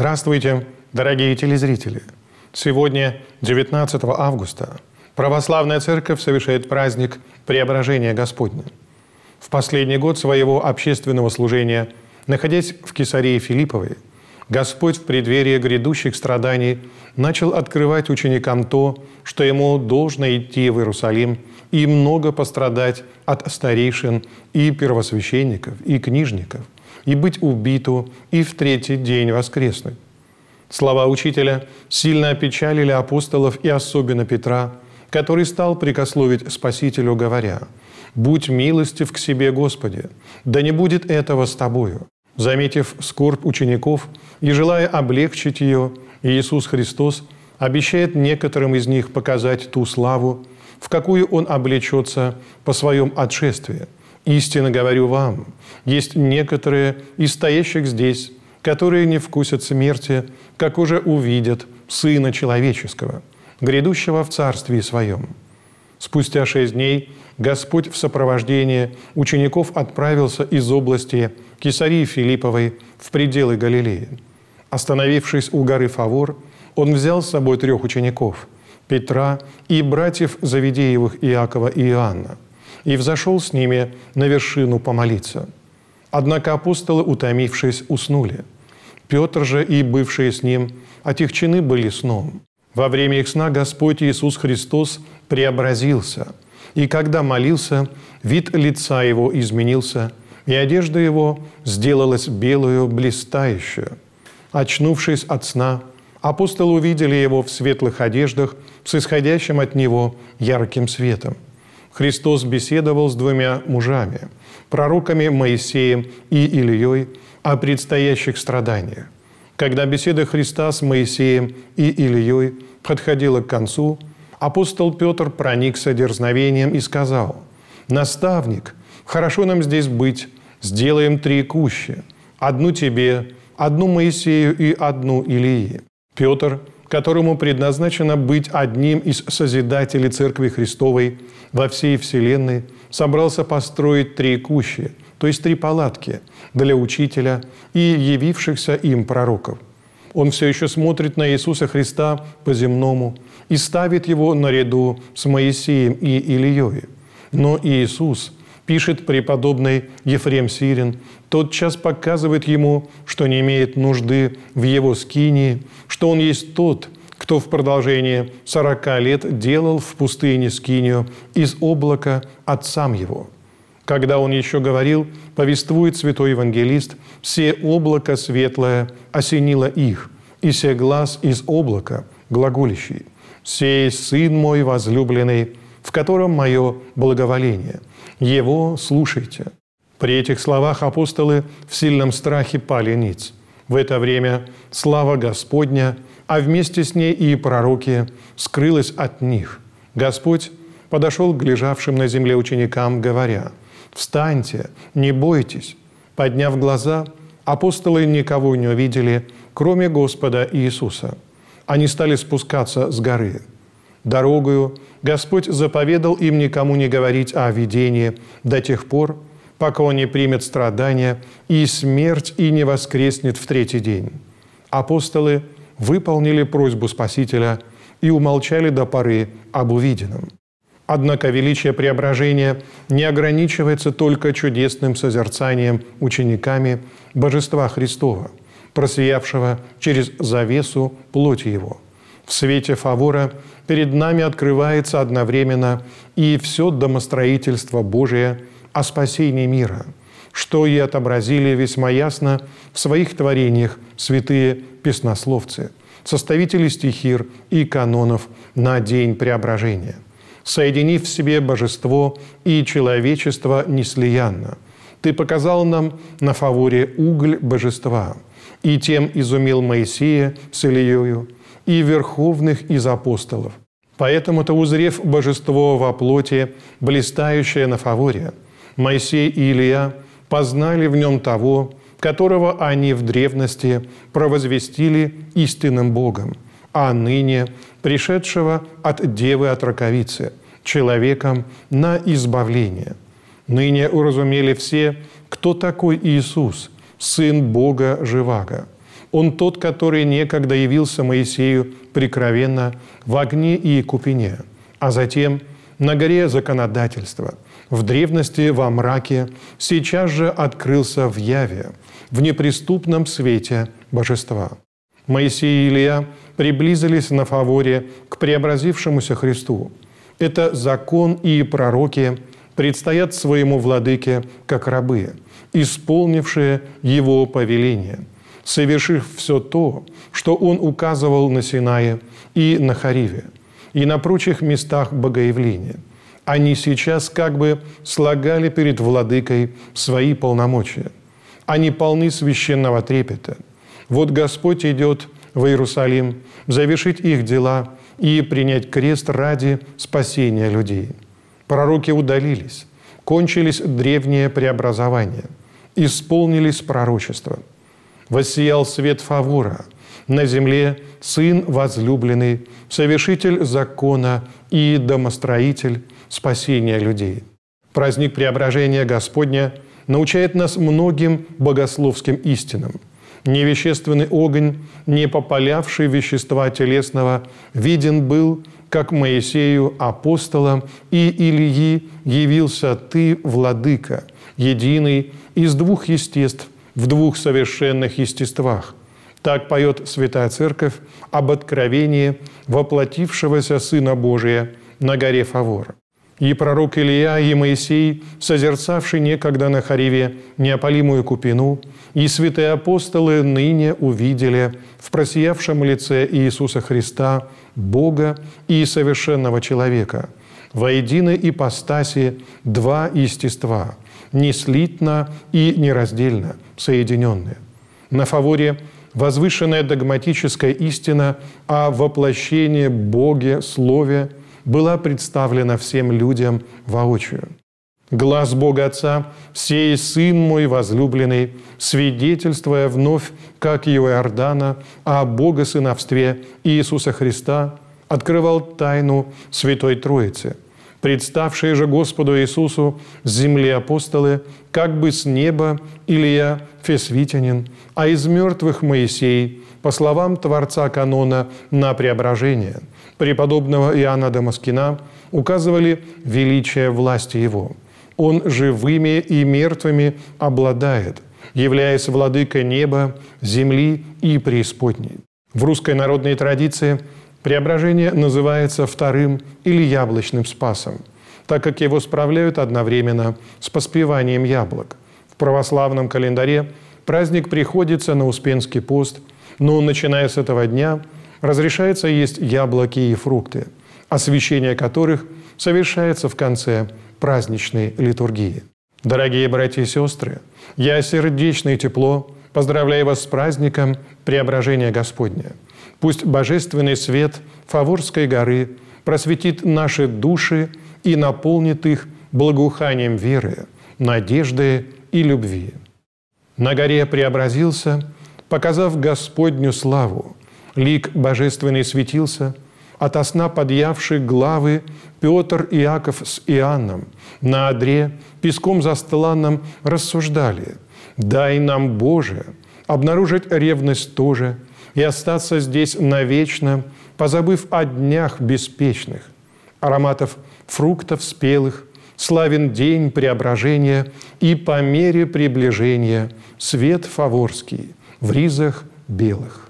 Здравствуйте, дорогие телезрители! Сегодня, 19 августа, Православная Церковь совершает праздник Преображения Господня. В последний год своего общественного служения, находясь в Кесарии Филипповой, Господь в преддверии грядущих страданий начал открывать ученикам то, что ему должно идти в Иерусалим и много пострадать от старейшин и первосвященников и книжников – и быть убиту, и в третий день воскреснуть. Слова учителя сильно опечалили апостолов и особенно Петра, который стал прикословить Спасителю, говоря, «Будь милостив к себе, Господи, да не будет этого с Тобою». Заметив скорбь учеников и желая облегчить ее, Иисус Христос обещает некоторым из них показать ту славу, в какую Он облечется по Своем отшествии – Истинно говорю вам, есть некоторые из стоящих здесь, которые не вкусят смерти, как уже увидят Сына Человеческого, грядущего в царствии Своем. Спустя шесть дней Господь в сопровождении учеников отправился из области Кесарии Филипповой в пределы Галилеи. Остановившись у горы Фавор, он взял с собой трех учеников – Петра и братьев Завидеевых Иакова и Иоанна – и взошел с ними на вершину помолиться. Однако апостолы, утомившись, уснули. Петр же и бывшие с ним отягчены были сном. Во время их сна Господь Иисус Христос преобразился, и когда молился, вид лица его изменился, и одежда его сделалась белую блистающую. Очнувшись от сна, апостолы увидели его в светлых одеждах с исходящим от него ярким светом – Христос беседовал с двумя мужами, пророками Моисеем и Ильей, о предстоящих страданиях. Когда беседа Христа с Моисеем и Ильей подходила к концу, апостол Петр проникся дерзновением и сказал, «Наставник, хорошо нам здесь быть, сделаем три кущи, одну тебе, одну Моисею и одну Илии». Петр – которому предназначено быть одним из созидателей Церкви Христовой во всей Вселенной, собрался построить три кущи, то есть три палатки для учителя и явившихся им пророков. Он все еще смотрит на Иисуса Христа по-земному и ставит его наряду с Моисеем и Ильей. Но Иисус – пишет преподобный Ефрем Сирин, тотчас показывает ему, что не имеет нужды в его скинии, что он есть тот, кто в продолжение сорока лет делал в пустыне скинию из облака отцам его. Когда он еще говорил, повествует святой евангелист, «Все облако светлое осенило их, и все глаз из облака глаголющий. Сей Сын мой возлюбленный, в котором мое благоволение его слушайте». При этих словах апостолы в сильном страхе пали ниц. В это время слава Господня, а вместе с ней и пророки, скрылась от них. Господь подошел к лежавшим на земле ученикам, говоря, «Встаньте, не бойтесь». Подняв глаза, апостолы никого не увидели, кроме Господа Иисуса. Они стали спускаться с горы – Дорогою Господь заповедал им никому не говорить о видении до тех пор, пока он не примет страдания и смерть и не воскреснет в третий день. Апостолы выполнили просьбу Спасителя и умолчали до поры об увиденном. Однако величие преображения не ограничивается только чудесным созерцанием учениками Божества Христова, просиявшего через завесу плоти Его – в свете фавора перед нами открывается одновременно и все домостроительство Божие о спасении мира, что и отобразили весьма ясно в своих творениях святые песнословцы, составители стихир и канонов на День Преображения, соединив в себе божество и человечество неслиянно. Ты показал нам на фаворе уголь божества, и тем изумил Моисея с Ильею – и верховных из апостолов. Поэтому-то, узрев божество во плоти, блистающее на фаворе, Моисей и Илия познали в нем того, которого они в древности провозвестили истинным Богом, а ныне пришедшего от девы от раковицы, человеком на избавление. Ныне уразумели все, кто такой Иисус, Сын Бога Живаго – он тот, который некогда явился Моисею прикровенно в огне и купине, а затем на горе законодательства, в древности во мраке, сейчас же открылся в яве, в неприступном свете божества. Моисей и Илья приблизились на фаворе к преобразившемуся Христу. Это закон и пророки предстоят своему владыке как рабы, исполнившие его повеление – совершив все то, что он указывал на Синае и на Хариве, и на прочих местах богоявления. Они сейчас как бы слагали перед владыкой свои полномочия. Они полны священного трепета. Вот Господь идет в Иерусалим завершить их дела и принять крест ради спасения людей. Пророки удалились, кончились древние преобразования, исполнились пророчества – воссиял свет фавора, на земле Сын возлюбленный, совершитель закона и домостроитель спасения людей. Праздник преображения Господня научает нас многим богословским истинам. Невещественный огонь, не попалявший вещества телесного, виден был, как Моисею, апостолам и Илии явился Ты, Владыка, единый из двух естеств – в двух совершенных естествах. Так поет Святая Церковь об откровении воплотившегося Сына Божия на горе Фавор. И пророк Илья, и Моисей, созерцавший некогда на Хариве неопалимую купину, и святые апостолы ныне увидели в просиявшем лице Иисуса Христа Бога и совершенного человека – воедино ипостаси два естества, неслитно и нераздельно соединенные. На фаворе возвышенная догматическая истина о воплощении Боге, Слове была представлена всем людям воочию. Глаз Бога Отца, сей Сын мой возлюбленный, свидетельствуя вновь, как Иордана, о Бога сыновстве Иисуса Христа – открывал тайну Святой Троицы. Представшие же Господу Иисусу с земли апостолы, как бы с неба Илья Фесвитянин, а из мертвых Моисей, по словам Творца канона на преображение, преподобного Иоанна Дамаскина, указывали величие власти его. Он живыми и мертвыми обладает, являясь владыкой неба, земли и преисподней. В русской народной традиции Преображение называется вторым или яблочным спасом, так как его справляют одновременно с поспеванием яблок. В православном календаре праздник приходится на Успенский пост, но, начиная с этого дня, разрешается есть яблоки и фрукты, освящение которых совершается в конце праздничной литургии. Дорогие братья и сестры, я сердечное тепло поздравляю вас с праздником Преображения Господня – Пусть божественный свет Фаворской горы просветит наши души и наполнит их благоуханием веры, надежды и любви. На горе преобразился, показав Господню славу. Лик божественный светился, ото сна подъявший главы Петр, и Иаков с Иоанном на одре, песком за столаном рассуждали. «Дай нам, Боже, обнаружить ревность тоже, и остаться здесь навечно, позабыв о днях беспечных, ароматов фруктов спелых, славен день преображения и по мере приближения свет фаворский в ризах белых.